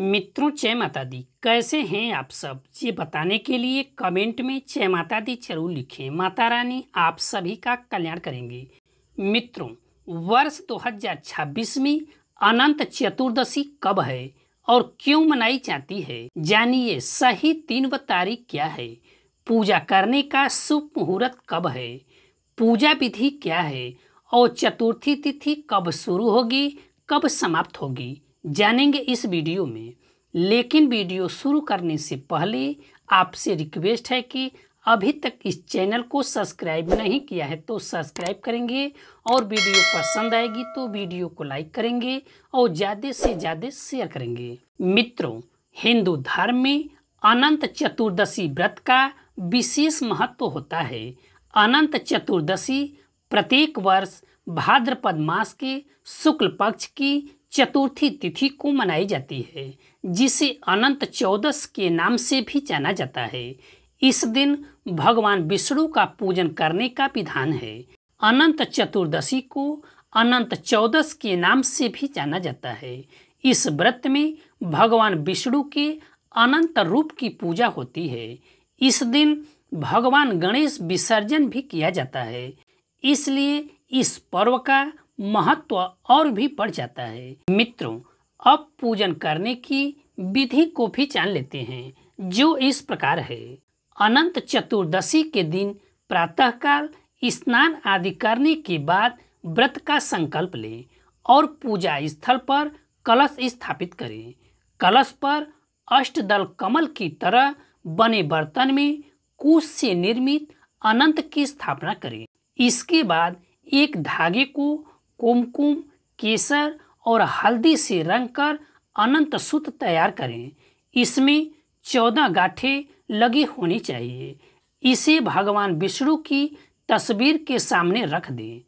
मित्रों जय माता दी कैसे हैं आप सब ये बताने के लिए कमेंट में जय माता दी जरूर लिखें माता रानी आप सभी का कल्याण करेंगे मित्रों वर्ष 2026 में अनंत चतुर्दशी कब है और क्यों मनाई जाती है जानिए सही दिन व तारीख क्या है पूजा करने का शुभ मुहूर्त कब है पूजा विधि क्या है और चतुर्थी तिथि कब शुरू होगी कब समाप्त होगी जानेंगे इस वीडियो में लेकिन वीडियो शुरू करने से पहले आपसे रिक्वेस्ट है कि अभी तक इस चैनल को सब्सक्राइब नहीं किया है तो सब्सक्राइब करेंगे और वीडियो पसंद आएगी तो वीडियो को लाइक करेंगे और ज़्यादा से ज़्यादा शेयर करेंगे मित्रों हिंदू धर्म में अनंत चतुर्दशी व्रत का विशेष महत्व होता है अनंत चतुर्दशी प्रत्येक वर्ष भाद्रपद मास के शुक्ल पक्ष की चतुर्थी तिथि को मनाई जाती है जिसे अनंत चौदस के नाम से भी जाना जाता है इस दिन भगवान विष्णु का पूजन करने का विधान है अनंत चतुर्दशी को अनंत चौदस के नाम से भी जाना जाता है इस व्रत में भगवान विष्णु के अनंत रूप की पूजा होती है इस दिन भगवान गणेश विसर्जन भी किया जाता है इसलिए इस पर्व का महत्व और भी बढ़ जाता है मित्रों अब पूजन करने की विधि को भी जान लेते हैं जो इस प्रकार है अनंत चतुर्दशी के दिन प्रातःकाल स्नान आदि करने के बाद व्रत का संकल्प लें और पूजा स्थल पर कलश स्थापित करें कलश पर अष्टदल कमल की तरह बने बर्तन में कुश से निर्मित अनंत की स्थापना करें इसके बाद एक धागे को कुमकुम केसर और हल्दी से रंगकर अनंत सूत तैयार करें इसमें चौदह गाठे लगे होने चाहिए इसे भगवान विष्णु की तस्वीर के सामने रख दें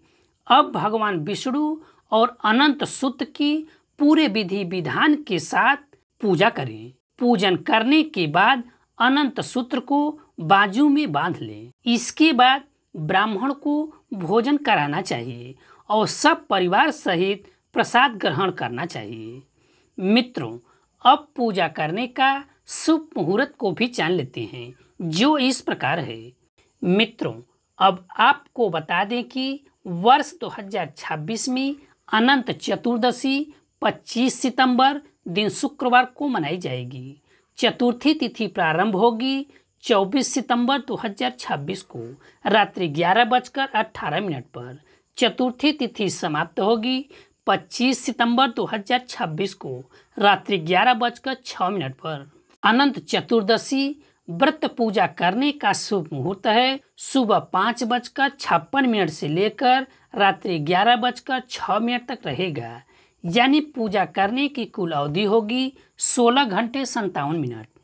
अब भगवान विष्णु और अनंत सूत की पूरे विधि विधान के साथ पूजा करें पूजन करने के बाद अनंत सूत्र को बाजू में बांध लें इसके बाद ब्राह्मण को भोजन कराना चाहिए और सब परिवार सहित प्रसाद ग्रहण करना चाहिए मित्रों अब पूजा करने का शुभ मुहूर्त को भी जान लेते हैं जो इस प्रकार है मित्रों अब आपको बता दें कि वर्ष 2026 में अनंत चतुर्दशी 25 सितंबर दिन शुक्रवार को मनाई जाएगी चतुर्थी तिथि प्रारंभ होगी 24 सितंबर 2026 को रात्रि ग्यारह बजकर अठारह मिनट पर चतुर्थी तिथि समाप्त होगी 25 सितंबर 2026 को रात्रि ग्यारह बजकर छ मिनट पर अनंत चतुर्दशी व्रत पूजा करने का शुभ मुहूर्त है सुबह पाँच बजकर छप्पन मिनट से लेकर रात्रि ग्यारह बजकर छः मिनट तक रहेगा यानी पूजा करने की कुल अवधि होगी सोलह घंटे सन्तावन मिनट